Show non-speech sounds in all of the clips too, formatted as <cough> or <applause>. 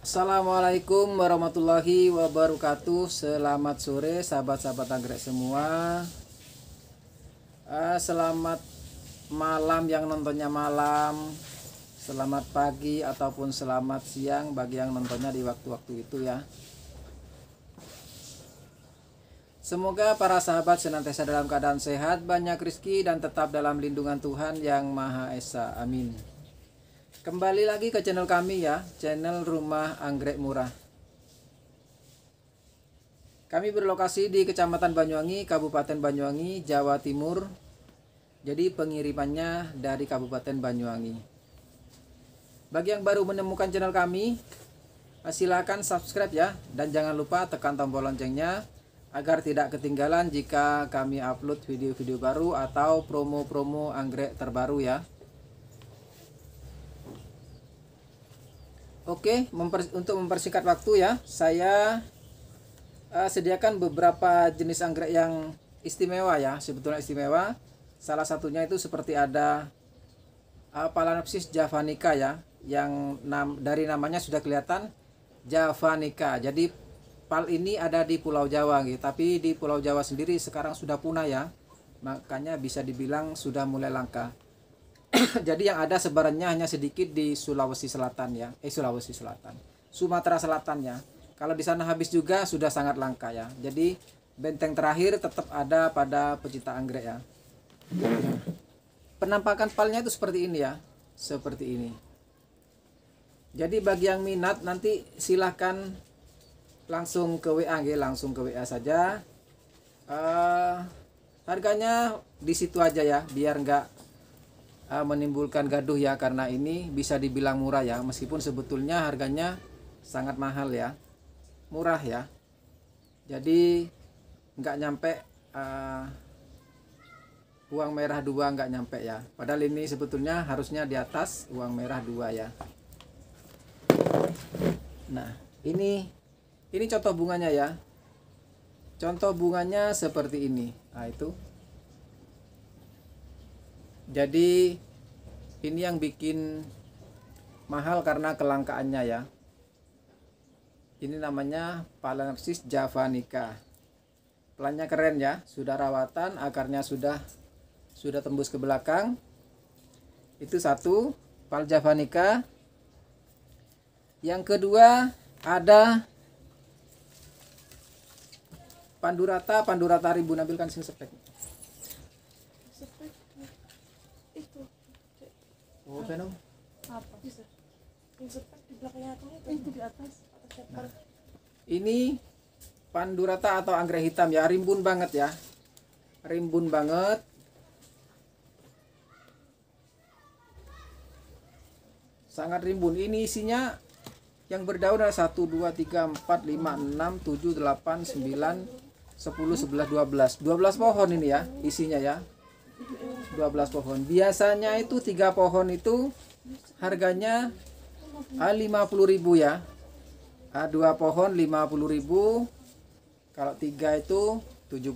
Assalamualaikum warahmatullahi wabarakatuh Selamat sore sahabat-sahabat anggrek semua eh, Selamat malam yang nontonnya malam Selamat pagi ataupun selamat siang bagi yang nontonnya di waktu-waktu itu ya Semoga para sahabat senantiasa dalam keadaan sehat, banyak rezeki dan tetap dalam lindungan Tuhan Yang Maha Esa. Amin. Kembali lagi ke channel kami ya, channel Rumah Anggrek Murah. Kami berlokasi di Kecamatan Banyuwangi, Kabupaten Banyuwangi, Jawa Timur. Jadi pengirimannya dari Kabupaten Banyuwangi. Bagi yang baru menemukan channel kami, eh, silakan subscribe ya dan jangan lupa tekan tombol loncengnya agar tidak ketinggalan jika kami upload video-video baru atau promo-promo anggrek terbaru ya. Oke, memper, untuk mempersingkat waktu ya, saya uh, sediakan beberapa jenis anggrek yang istimewa ya, sebetulnya istimewa. Salah satunya itu seperti ada uh, eh, Palanopsis javanica ya, yang nam, dari namanya sudah kelihatan javanica. Jadi pal ini ada di Pulau Jawa gitu, tapi di Pulau Jawa sendiri sekarang sudah punah ya. Makanya bisa dibilang sudah mulai langka. <coughs> jadi yang ada sebarannya hanya sedikit di Sulawesi Selatan ya eh Sulawesi Selatan Sumatera Selatan ya kalau di sana habis juga sudah sangat langka ya jadi benteng terakhir tetap ada pada pecinta anggrek ya penampakan palnya itu seperti ini ya seperti ini jadi bagi yang minat nanti silahkan langsung ke WA ya. langsung ke WA saja uh, harganya di situ aja ya biar nggak uh, menimbulkan gaduh ya karena ini bisa dibilang murah ya meskipun sebetulnya harganya sangat mahal ya murah ya jadi nggak nyampe uh, uang merah dua nggak nyampe ya padahal ini sebetulnya harusnya di atas uang merah dua ya nah ini ini contoh bunganya ya contoh bunganya seperti ini nah itu jadi ini yang bikin mahal karena kelangkaannya ya ini namanya Palenopsis javanica pelannya keren ya sudah rawatan akarnya sudah sudah tembus ke belakang itu satu pal javanica yang kedua ada pandurata pandurata ribu nampilkan sini speknya Oo, oh, ano? Apa? Yung sepak kan di belakangnya itu. Eh, itu di atas. Nah, ini pandurata atau anggrek hitam ya, rimbun banget ya. Rimbun banget. Sangat rimbun. Ini isinya yang berdaun adalah 1 2 3 4 5 6 7 8 9 10 11 12. 12 pohon ini ya isinya ya. 12 pohon. Biasanya itu tiga pohon itu harganya A50.000 ah, ya. A2 ah, pohon 50.000. Kalau tiga itu 75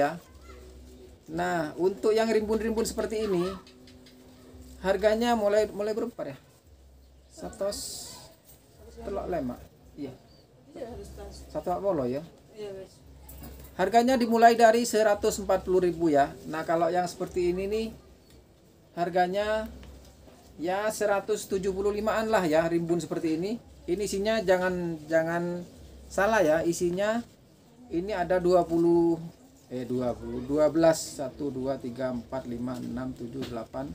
ya. Nah, untuk yang rimbun-rimbun seperti ini harganya mulai mulai berapa ya? Satos telok lemak. Iya. iya Satu apa ya. Iya, Harganya dimulai dari 140.000 ya. Nah, kalau yang seperti ini nih harganya ya 175-an lah ya rimbun seperti ini. Ini isinya jangan jangan salah ya, isinya ini ada 20 eh 20 12 1 2 3 4 5 6 7 8 9 10 11 12.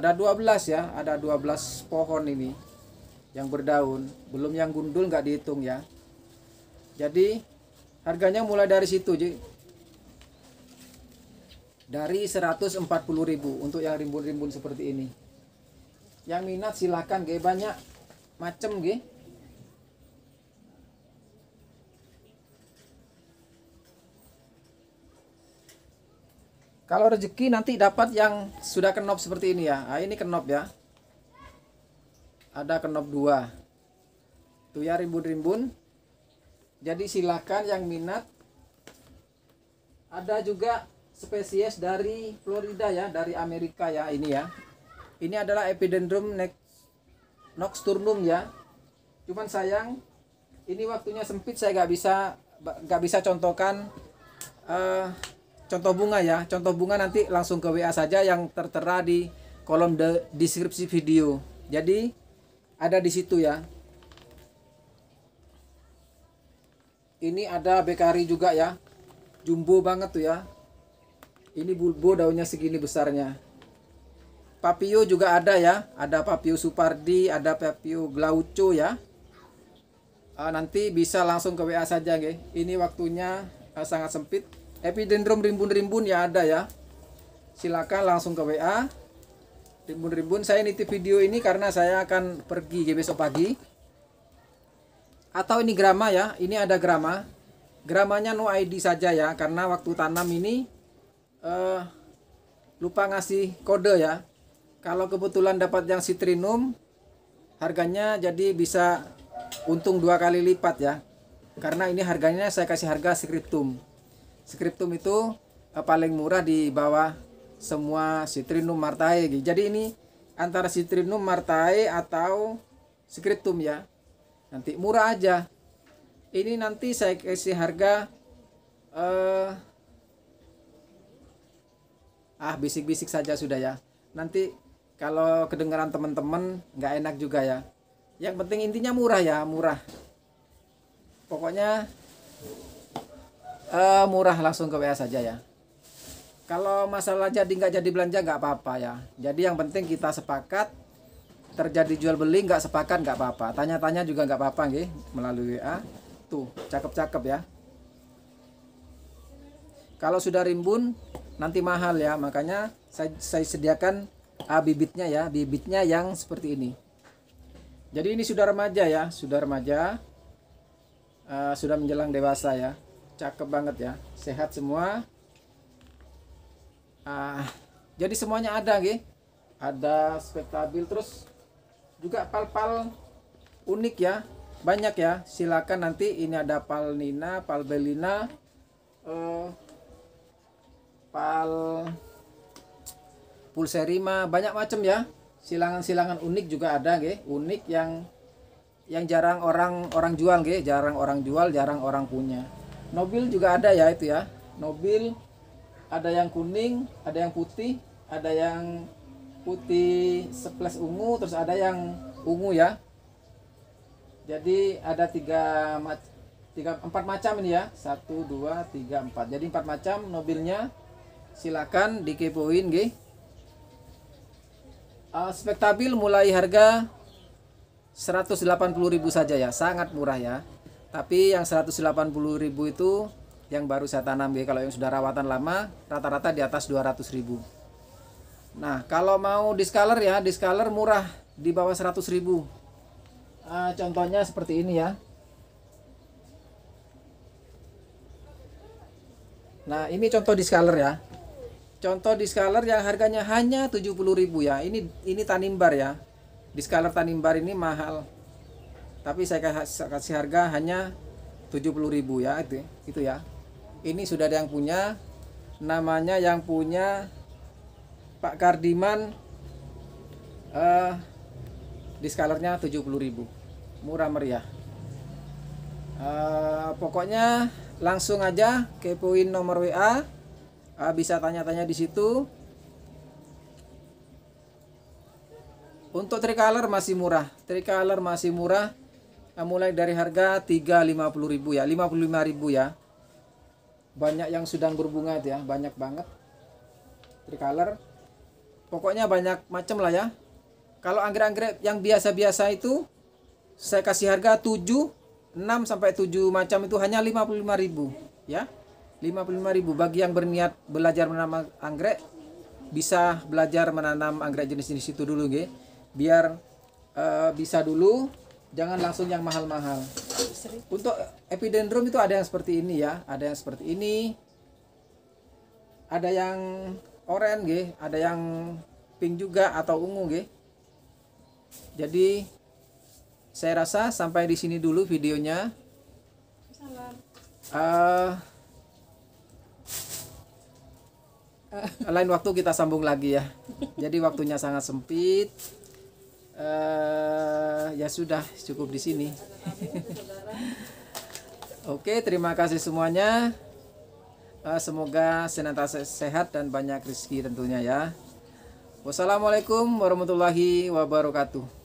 Ada 12 ya, ada 12 pohon ini yang berdaun. Belum yang gundul nggak dihitung ya. Jadi harganya mulai dari situ, Ji. Dari 140.000 untuk yang rimbun-rimbun seperti ini. Yang minat silahkan, G banyak macem, G. Kalau rezeki nanti dapat yang sudah kenop seperti ini ya. Nah, ini kenop ya. Ada kenop dua. Tuh ya rimbun-rimbun. Jadi silakan yang minat. Ada juga spesies dari Florida ya, dari Amerika ya ini ya. Ini adalah Epidendrum nocturnum ya. Cuman sayang ini waktunya sempit saya nggak bisa nggak bisa contohkan uh, contoh bunga ya. Contoh bunga nanti langsung ke WA saja yang tertera di kolom de deskripsi video. Jadi ada di situ ya. ini ada bekari juga ya jumbo banget tuh ya ini bulbo daunnya segini besarnya papio juga ada ya ada papio supardi ada papio glauco ya uh, nanti bisa langsung ke WA saja nge. ini waktunya uh, sangat sempit epidendrum rimbun-rimbun ya ada ya silakan langsung ke WA rimbun-rimbun saya nitip video ini karena saya akan pergi besok pagi atau ini grama ya ini ada grama gramanya no ID saja ya karena waktu tanam ini uh, lupa ngasih kode ya kalau kebetulan dapat yang citrinum harganya jadi bisa untung dua kali lipat ya karena ini harganya saya kasih harga scriptum scriptum itu uh, paling murah di bawah semua citrinum martae jadi ini antara citrinum martae atau scriptum ya nanti murah aja ini nanti saya kasih harga eh, ah bisik-bisik saja sudah ya nanti kalau kedengaran teman-teman nggak enak juga ya yang penting intinya murah ya murah pokoknya eh, murah langsung ke WA saja ya kalau masalah jadi nggak jadi belanja nggak apa-apa ya jadi yang penting kita sepakat terjadi jual beli nggak sepakat nggak apa-apa tanya-tanya juga nggak apa-apa nggih melalui WA tuh cakep-cakep ya kalau sudah rimbun nanti mahal ya makanya saya, saya sediakan ah, bibitnya ya bibitnya yang seperti ini jadi ini sudah remaja ya sudah remaja uh, sudah menjelang dewasa ya cakep banget ya sehat semua uh, jadi semuanya ada gih ada spektabil terus juga pal-pal unik ya banyak ya silakan nanti ini ada pal Nina pal Belina eh, pal pulserima banyak macam ya silangan-silangan unik juga ada ge unik yang yang jarang orang orang jual ge jarang orang jual jarang orang punya Nobil juga ada ya itu ya Nobil ada yang kuning ada yang putih ada yang putih seples ungu terus ada yang ungu ya jadi ada tiga tiga empat macam ini ya satu dua tiga empat jadi empat macam mobilnya silakan dikepoin gih uh, eh, spektabil mulai harga 180.000 saja ya sangat murah ya tapi yang 180.000 itu yang baru saya tanam gih kalau yang sudah rawatan lama rata-rata di atas 200.000 Nah, kalau mau discolor ya, discolor murah di bawah 100 ribu. Uh, contohnya seperti ini ya. Nah, ini contoh discolor ya. Contoh discolor yang harganya hanya 70 ribu ya. Ini ini tanimbar ya. Discolor tanimbar ini mahal. Tapi saya kasih harga hanya 70 ribu ya itu, itu ya. Ini sudah ada yang punya namanya yang punya Pak Kardiman uh, eh, diskalernya 70.000 murah meriah uh, pokoknya langsung aja kepoin nomor WA uh, eh, bisa tanya-tanya di situ untuk tricolor masih murah tricolor masih murah uh, mulai dari harga 350.000 ya 55.000 ya banyak yang sedang berbunga ya banyak banget tricolor pokoknya banyak macam lah ya kalau anggrek-anggrek yang biasa-biasa itu saya kasih harga 7 6 sampai 7 macam itu hanya 55.000 ya 55.000 bagi yang berniat belajar menanam anggrek bisa belajar menanam anggrek jenis-jenis itu dulu nge. biar uh, bisa dulu jangan langsung yang mahal-mahal untuk epidendrum itu ada yang seperti ini ya ada yang seperti ini ada yang oranye gih. ada yang pink juga atau ungu gih. Jadi saya rasa sampai di sini dulu videonya. Uh, lain waktu kita sambung lagi ya. Jadi waktunya sangat sempit. Uh, ya sudah cukup di sini. <laughs> Oke, terima kasih semuanya. Eh, semoga senantiasa sehat dan banyak rezeki tentunya ya. Wassalamualaikum warahmatullahi wabarakatuh.